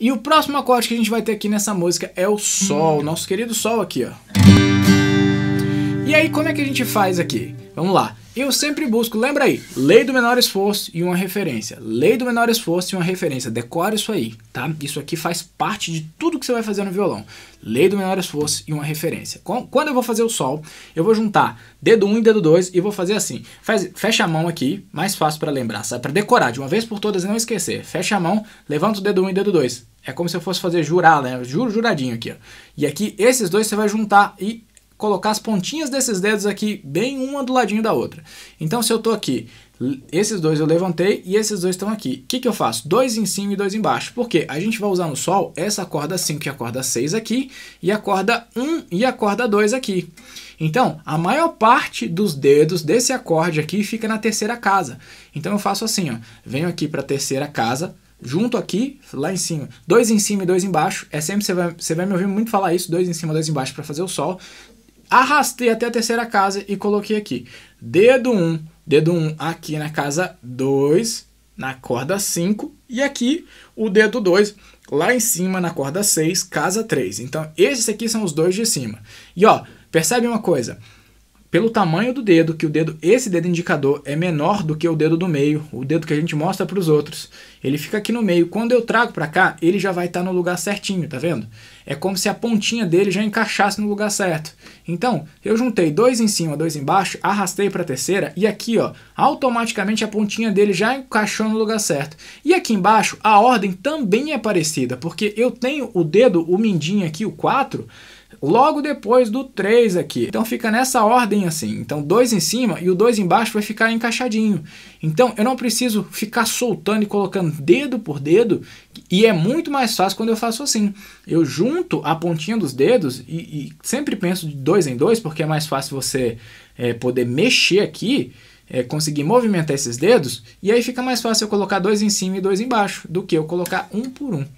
E o próximo acorde que a gente vai ter aqui nessa música é o Sol, hum. nosso querido Sol aqui, ó. E aí, como é que a gente faz aqui? Vamos lá. Eu sempre busco, lembra aí, lei do menor esforço e uma referência. Lei do menor esforço e uma referência. Decora isso aí, tá? Isso aqui faz parte de tudo que você vai fazer no violão. Lei do menor esforço e uma referência. Quando eu vou fazer o sol, eu vou juntar dedo 1 um e dedo 2 e vou fazer assim. Faz, fecha a mão aqui, mais fácil para lembrar, sabe? Para decorar de uma vez por todas e não esquecer. Fecha a mão, levanta o dedo 1 um e dedo 2. É como se eu fosse fazer jurar, né? Juro, juradinho aqui, ó. E aqui, esses dois você vai juntar e colocar as pontinhas desses dedos aqui bem uma do ladinho da outra. Então se eu estou aqui, esses dois eu levantei e esses dois estão aqui. O que, que eu faço? Dois em cima e dois embaixo. Porque a gente vai usar no sol essa corda 5 e a corda 6 aqui, e a corda 1 e a corda 2 aqui. Então, a maior parte dos dedos desse acorde aqui fica na terceira casa. Então eu faço assim, ó. Venho aqui para a terceira casa, junto aqui, lá em cima. Dois em cima e dois embaixo. É sempre você vai, você vai me ouvir muito falar isso, dois em cima, dois embaixo para fazer o sol arrastei até a terceira casa e coloquei aqui. Dedo 1, dedo 1 aqui na casa 2, na corda 5, e aqui o dedo 2 lá em cima na corda 6, casa 3. Então, esses aqui são os dois de cima. E ó, percebe uma coisa? pelo tamanho do dedo, que o dedo, esse dedo indicador é menor do que o dedo do meio, o dedo que a gente mostra para os outros. Ele fica aqui no meio. Quando eu trago para cá, ele já vai estar tá no lugar certinho, tá vendo? É como se a pontinha dele já encaixasse no lugar certo. Então, eu juntei dois em cima, dois embaixo, arrastei para a terceira e aqui, ó, automaticamente a pontinha dele já encaixou no lugar certo. E aqui embaixo, a ordem também é parecida, porque eu tenho o dedo, o mindinho aqui, o 4, logo depois do 3 aqui. Então fica nessa ordem assim. Então 2 em cima e o 2 embaixo vai ficar encaixadinho. Então eu não preciso ficar soltando e colocando dedo por dedo e é muito mais fácil quando eu faço assim. Eu junto a pontinha dos dedos e, e sempre penso de dois em dois porque é mais fácil você é, poder mexer aqui é, conseguir movimentar esses dedos, e aí fica mais fácil eu colocar dois em cima e dois embaixo do que eu colocar um por um.